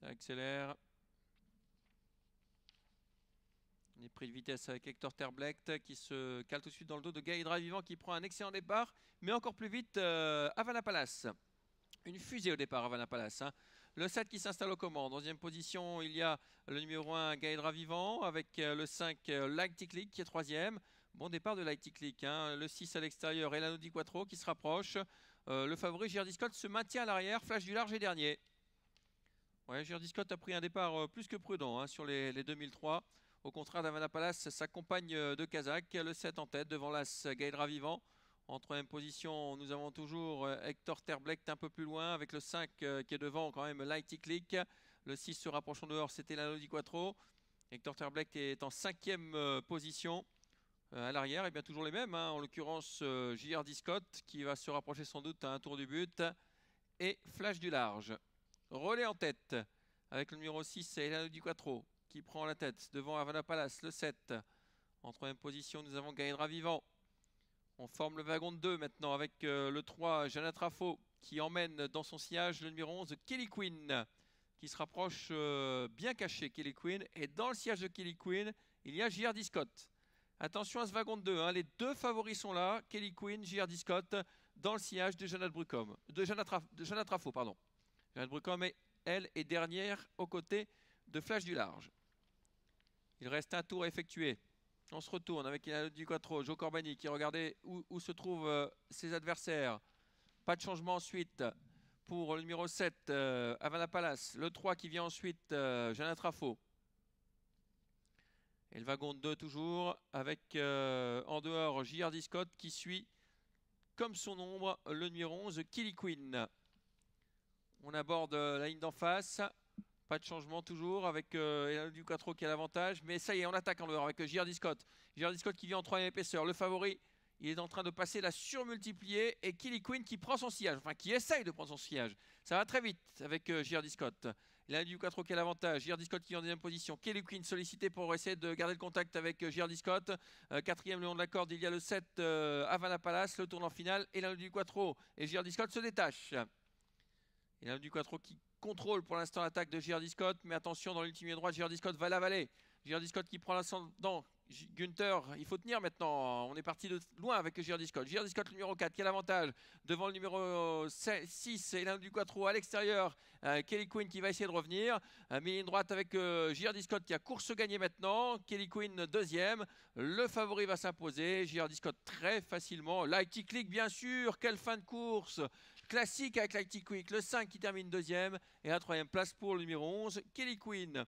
Ça accélère. est pris de vitesse avec Hector Terblecht qui se cale tout de suite dans le dos de Gaïdra Vivant qui prend un excellent départ, mais encore plus vite euh, Havana Palace. Une fusée au départ Havana Palace. Hein. Le 7 qui s'installe aux commandes. En deuxième position, il y a le numéro 1 Gaïdra Vivant avec euh, le 5 Lighty Click qui est troisième. Bon départ de Lighty hein. Click. Le 6 à l'extérieur, et Di Quattro qui se rapproche. Euh, le favori Gerdy Scott se maintient à l'arrière. Flash du large et dernier. Ouais, Scott a pris un départ euh, plus que prudent hein, sur les, 2003. Au contraire d'Avana Palace, sa euh, de Kazakh, le 7 en tête devant l'As Gaïdra Vivant. En troisième position, nous avons toujours euh, Hector Terblecht un peu plus loin avec le 5 qui est devant quand même Lighty Click. Le 6 se rapprochant dehors, c'était l'Anodi Quattro. Hector Terblecht est en cinquième position. À l'arrière, et eh bien toujours les mêmes, hein. en l'occurrence JR Scott qui va se rapprocher sans doute à un tour du but et Flash du large. Relais en tête avec le numéro 6, c'est Elano Di Quattro qui prend la tête devant Havana Palace, le 7. En troisième position, nous avons Gaïdra Vivant. On forme le wagon de 2 maintenant avec euh, le 3, Jana Trafo qui emmène dans son sillage le numéro 11, Kelly queen qui se rapproche euh, bien caché, Kelly Quinn. Et dans le sillage de Kelly Quinn, il y a JR Discott. Attention à ce wagon de 2, hein. les deux favoris sont là, Kelly Quinn, JR Discott, dans le sillage de Jana, Brucom, Pardon. Violette mais elle, est dernière aux côtés de Flash du Large. Il reste un tour à effectuer. On se retourne avec du Quattro, Joe Corbani qui regardait où, se trouvent euh, ses adversaires. Pas de changement ensuite pour le numéro 7, euh, Havana Palace. Le 3 qui vient ensuite, euh, Jeanne Et le wagon 2 toujours, avec euh, en dehors JR Discott qui suit, comme son ombre, le numéro 11, Killy Queen. On aborde euh, la ligne d'en face. Pas de changement toujours avec euh, du 4 qui a l'avantage. Mais ça y est, on attaque en dehors avec euh, Girardi Scott. Scott qui vient en troisième épaisseur. Le favori, il est en train de passer la surmultipliée. Et kelly Quinn qui prend son sillage. Enfin, qui essaye de prendre son sillage. Ça va très vite avec euh, Scott. Elan du qui a l'avantage. Scott qui est en deuxième position. Kelly Quinn sollicité pour essayer de garder le contact avec euh, Girardi Scott. quatrième, le long de la corde, il y a le 7 avant la Palace, le tournant final. Et du 4 et Girardi Scott se détache. Il a du quattro qui contrôle pour l'instant l'attaque de Gérard Scott, mais attention dans l'ultime droite, Gérard Scott va l'avaler. Gérard Scott qui prend l'ascendant. Gunther, il faut tenir maintenant. On est parti de loin avec Gérard Scott. Gérard Scott, numéro 4, quel avantage devant le numéro 6 et l'un du quattro à l'extérieur. Euh, Kelly Quinn qui va essayer de revenir. Euh, Mille mais droite avec euh, Scott qui a course gagnée maintenant. Kelly Quinn deuxième. Le favori va s'imposer. Gérard Scott très facilement. Là, qui clique bien sûr. Quelle fin de course classique avec Lighty Quick, le 5 qui termine deuxième et la troisième place pour le numéro 11, Kelly Queen.